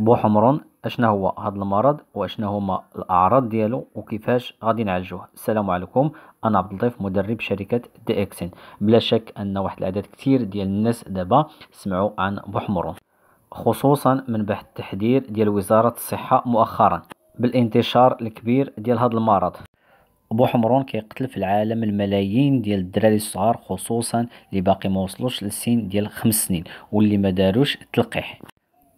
بو حمران اشنا هو هاد المرض واشنا هما الاعراض ديالو وكيفاش غادي نعالجوه السلام عليكم انا عبد اللطيف مدرب شركه دي اكسين بلا شك ان واحد العدد كثير ديال الناس دابا سمعوا عن بو خصوصا من بعد التحذير ديال وزاره الصحه مؤخرا بالانتشار الكبير ديال هاد المرض ابو كيقتل في العالم الملايين ديال الدراري الصغار خصوصا اللي باقي ما وصلوش للسن ديال خمس سنين واللي ما داروش التلقيح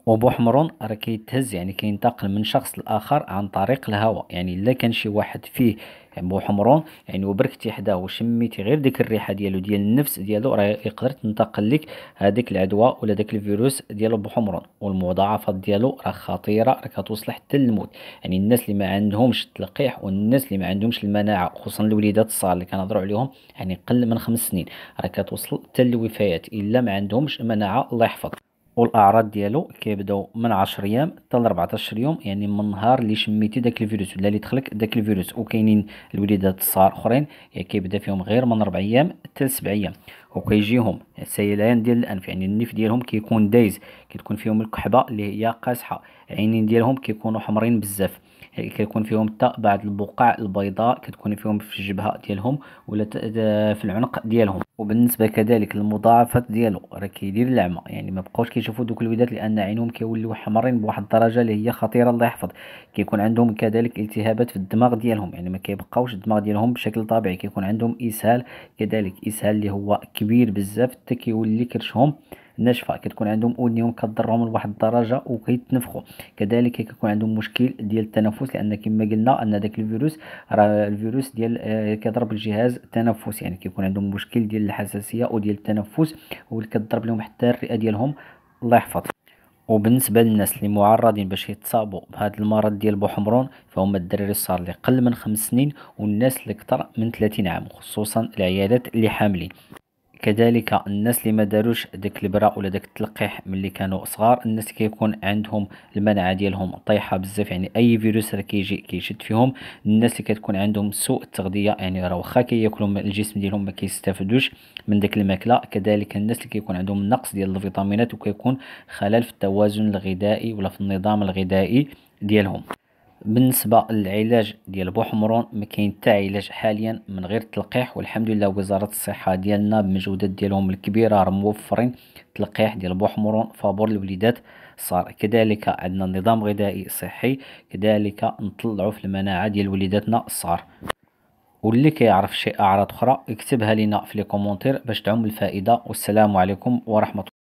وبوحمرون راه كيتهز يعني كينتقل من شخص لاخر عن طريق الهواء يعني الا كان شي واحد فيه يعني بوحمرون يعني وبركتي حداه وشميتي غير ديك الريحه ديالو ديال النفس ديالو راه يقدر تنتقل لك هذيك العدوى ولا داك الفيروس ديالو بوحمرون والمضاعفات ديالو راه خطيره راه كتوصل حتى للموت يعني الناس اللي ما عندهمش التلقيح والناس اللي ما عندهمش المناعه خصوصا الوليدات الصغار اللي كنهضروا عليهم يعني قل من خمس سنين راه كتوصل حتى للوفيات الا ما عندهمش مناعه الله يحفظ والاعراض ديالو كيبداو من 10 ايام حتى ل 14 يوم يعني من نهار اللي شميتي داك الفيروس ولا اللي دخلك داك الفيروس وكاينين الوليدات الصغار اخرين يعني كيبدا فيهم غير من 4 ايام حتى ل 7 ايام وكيجيهم سيلان ديال الانف يعني النف ديالهم كيكون دايز كتكون فيهم الكحبه اللي هي قاسحه عينين ديالهم كيكونوا حمرين بزاف كيكون فيهم حتى بعض البقع البيضاء كتكون فيهم في الجبهه ديالهم ولا في العنق ديالهم وبالنسبه كذلك المضاعفات ديالو راه كيدير العمى يعني ما بقاوش كيشوفوا دوك الوداد لان عينهم كيوليو حمرين بواحد الدرجه اللي هي خطيره الله يحفظ كيكون عندهم كذلك التهابات في الدماغ ديالهم يعني ما كيبقاوش الدماغ ديالهم بشكل طبيعي كيكون عندهم اسهال كذلك اسهال اللي هو كبير بزاف حتى كيولي كرشهم ناشفه كتكون عندهم اذنهم كضرهم لواحد الدرجه وكيتنفخوا كذلك كيكون عندهم مشكل ديال التنفس لان كما قلنا ان داك الفيروس راه الفيروس ديال آه، كيضرب الجهاز التنفسي يعني كيكون عندهم مشكل ديال الحساسيه وديال التنفس وكتضرب كضرب لهم حتى الرئه ديالهم الله يحفظ وبالنسبه للناس اللي معرضين باش يتصابوا بهذا المرض ديال بوحمرون فهم الدراري الصغار اللي قل من خمس سنين والناس اللي اكثر من 30 عام خصوصا العيادات اللي حاملين كذلك الناس اللي ما داروش داك البرا ولا داك التلقيح ملي كانوا صغار الناس كيكون عندهم المناعه ديالهم طايحه بزاف يعني اي فيروس راه كيجي كيشد فيهم الناس اللي كتكون عندهم سوء التغذيه يعني راه واخا كياكلوا الجسم ديالهم ما كيستافدوش من داك الماكله كذلك الناس اللي كيكون عندهم نقص ديال الفيتامينات وكيكون خلل في التوازن الغذائي ولا في النظام الغذائي ديالهم بالنسبه للعلاج ديال بوحمرون ما كاين حتى علاج حاليا من غير التلقيح والحمد لله وزاره الصحه ديالنا بمجهودات ديالهم الكبيره راه موفرين تلقيح ديال بوحمرون فابور الوليدات صار كذلك عندنا نظام غذائي صحي كذلك نطلعوا في المناعه ديال وليداتنا الصغار واللي كيعرف شي اعراض اخرى اكتبها لنا في لي كومونتير باش تعم الفائده والسلام عليكم ورحمه